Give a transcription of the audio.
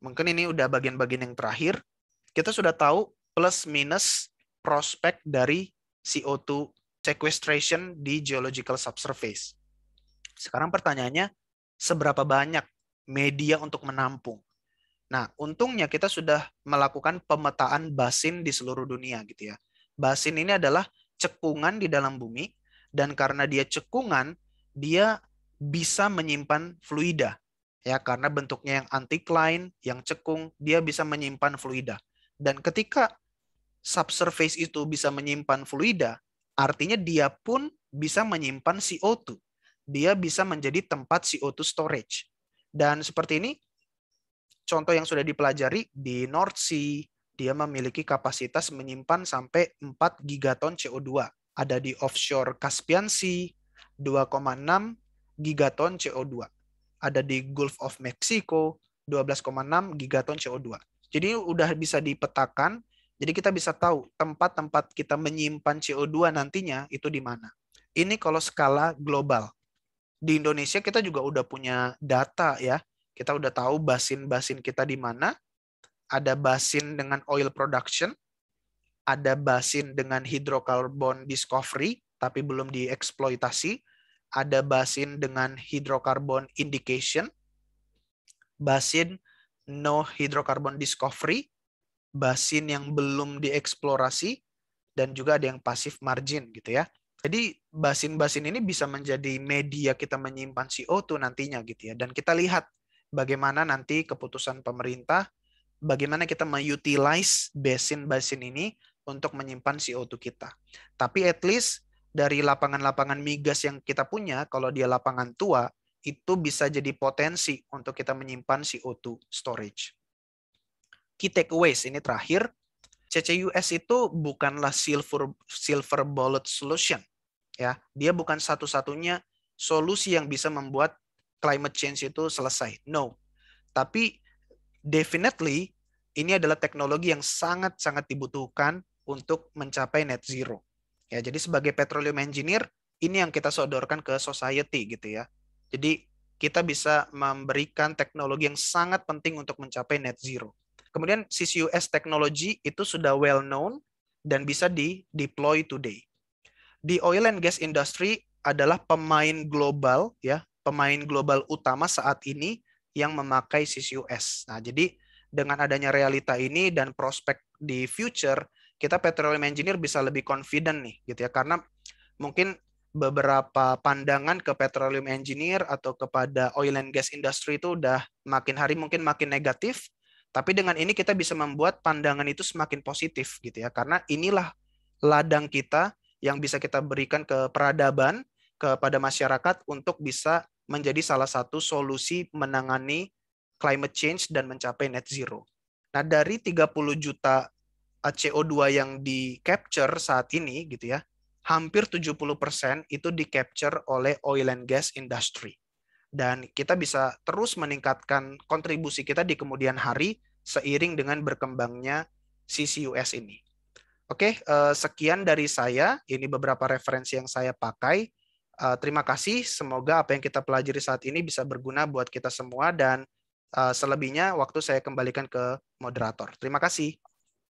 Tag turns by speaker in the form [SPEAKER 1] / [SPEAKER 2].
[SPEAKER 1] mungkin ini udah bagian-bagian yang terakhir, kita sudah tahu plus minus prospek dari CO2 sequestration di geological subsurface. Sekarang pertanyaannya, seberapa banyak media untuk menampung? Nah, untungnya kita sudah melakukan pemetaan basin di seluruh dunia gitu ya. Basin ini adalah cekungan di dalam bumi dan karena dia cekungan, dia bisa menyimpan fluida ya karena bentuknya yang anticline, yang cekung, dia bisa menyimpan fluida. Dan ketika subsurface itu bisa menyimpan fluida, artinya dia pun bisa menyimpan CO2. Dia bisa menjadi tempat CO2 storage. Dan seperti ini, contoh yang sudah dipelajari di North Sea, dia memiliki kapasitas menyimpan sampai 4 gigaton CO2. Ada di offshore Caspian Sea, 2,6 gigaton CO2 ada di Gulf of Mexico 12,6 gigaton CO2. Jadi udah bisa dipetakan, jadi kita bisa tahu tempat-tempat kita menyimpan CO2 nantinya itu di mana. Ini kalau skala global. Di Indonesia kita juga udah punya data ya. Kita udah tahu basin-basin kita di mana. Ada basin dengan oil production, ada basin dengan hidrokarbon discovery tapi belum dieksploitasi, ada basin dengan hidrokarbon indication, basin no hidrokarbon discovery, basin yang belum dieksplorasi, dan juga ada yang pasif margin gitu ya. Jadi basin-basin ini bisa menjadi media kita menyimpan CO2 nantinya gitu ya. Dan kita lihat bagaimana nanti keputusan pemerintah, bagaimana kita mengutilize basin-basin ini untuk menyimpan CO2 kita. Tapi at least dari lapangan-lapangan migas yang kita punya, kalau dia lapangan tua, itu bisa jadi potensi untuk kita menyimpan CO2 storage. Key takeaways ini terakhir, CCUS itu bukanlah silver silver bullet solution, ya. Dia bukan satu-satunya solusi yang bisa membuat climate change itu selesai. No, tapi definitely ini adalah teknologi yang sangat-sangat dibutuhkan untuk mencapai net zero. Ya, jadi sebagai petroleum engineer ini yang kita sodorkan ke society gitu ya. Jadi kita bisa memberikan teknologi yang sangat penting untuk mencapai net zero. Kemudian CCUS technology itu sudah well known dan bisa di deploy today. Di oil and gas industry adalah pemain global ya, pemain global utama saat ini yang memakai CCUS. Nah, jadi dengan adanya realita ini dan prospek di future, kita petroleum engineer bisa lebih confident nih gitu ya karena mungkin beberapa pandangan ke petroleum engineer atau kepada oil and gas industry itu udah makin hari mungkin makin negatif tapi dengan ini kita bisa membuat pandangan itu semakin positif gitu ya karena inilah ladang kita yang bisa kita berikan ke peradaban kepada masyarakat untuk bisa menjadi salah satu solusi menangani climate change dan mencapai net zero. Nah, dari 30 juta CO2 yang di capture saat ini gitu ya, hampir 70% itu di capture oleh oil and gas industry. Dan kita bisa terus meningkatkan kontribusi kita di kemudian hari seiring dengan berkembangnya CCUS ini. Oke, eh, sekian dari saya. Ini beberapa referensi yang saya pakai. Eh, terima kasih. Semoga apa yang kita pelajari saat ini bisa berguna buat kita semua dan eh, selebihnya waktu saya kembalikan ke moderator. Terima kasih.